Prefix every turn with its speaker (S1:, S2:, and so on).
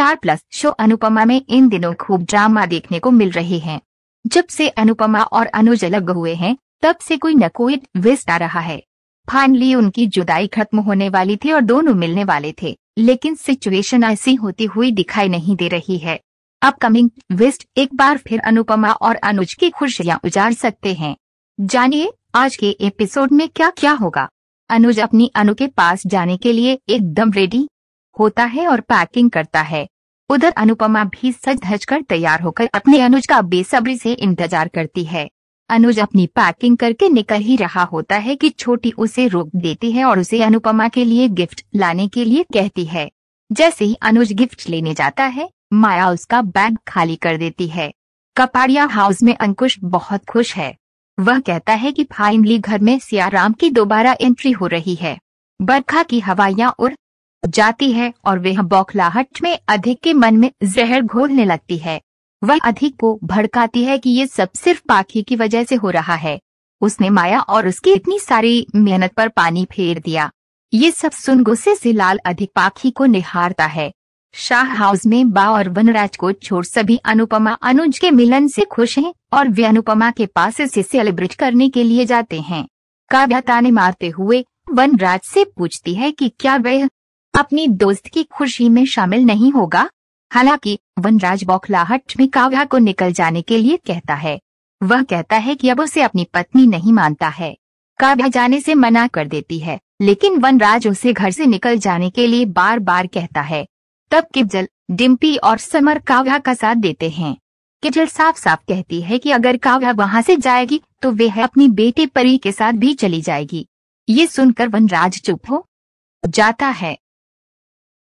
S1: star plus show Anupama में इन दिनों खूब ड्रामा देखने को मिल रहे हैं जब से अनुपमा और अनुज अलग हुए हैं तब से कोई न कोई ट्विस्ट आ रहा है फाइनली उनकी जुदाई खत्म होने वाली थी और दोनों मिलने वाले थे लेकिन सिचुएशन ऐसी होती हुई दिखाई नहीं दे रही है अपकमिंग ट्विस्ट एक बार फिर अनुपमा और अनुज की खुशियां उजाड़ सकते हैं जानिए आज के एपिसोड में क्या क्या होगा अनुज अपनी अनु के पास जाने के लिए एकदम रेडी होता है और पैकिंग करता है उधर अनुपमा भी सज धज कर तैयार होकर अपने अनुज का बेसब्री से इंतजार करती है अनुज अपनी पैकिंग करके निकल ही रहा होता है कि छोटी उसे रोक देती है और उसे अनुपमा के लिए गिफ्ट लाने के लिए कहती है जैसे ही अनुज गिफ्ट लेने जाता है माया उसका बैग खाली कर देती है कपाड़िया हाउस में अंकुश बहुत खुश है वह कहता है कि फाइनली घर में सियाराम की दोबारा एंट्री हो रही है बरखा की हवाया और जाती है और वह बौखलाहट में अधिक के मन में जहर घोलने लगती है वह अधिक को भड़काती है कि ये सब सिर्फ पाखी की वजह से हो रहा है उसने माया और उसकी इतनी सारी मेहनत पर पानी फेर दिया ये सब सुन गुस्से से लाल अधिक पाखी को निहारता है शाह हाउस में बा और वनराज को छोड़ सभी अनुपमा अनुज के मिलन से खुश हैं और वे अनुपमा के पास इसे सेलिब्रेट करने के लिए जाते हैं काव्या ताने मारते हुए वनराज से पूछती है कि क्या वह अपनी दोस्त की खुशी में शामिल नहीं होगा हालांकि वनराज बौखलाहट में काव्या को निकल जाने के लिए कहता है वह कहता है कि अब उसे अपनी पत्नी नहीं मानता है काव्या जाने से मना कर देती है लेकिन वनराज उसे घर से निकल जाने के लिए बार बार कहता है तब किबजल डिम्पी और समर काव्या का साथ देते हैं किजल साफ साफ कहती है कि अगर काव्या वहाँ से जाएगी तो वे अपनी बेटे परी के साथ भी चली जाएगी ये सुनकर वनराज चुप हो जाता है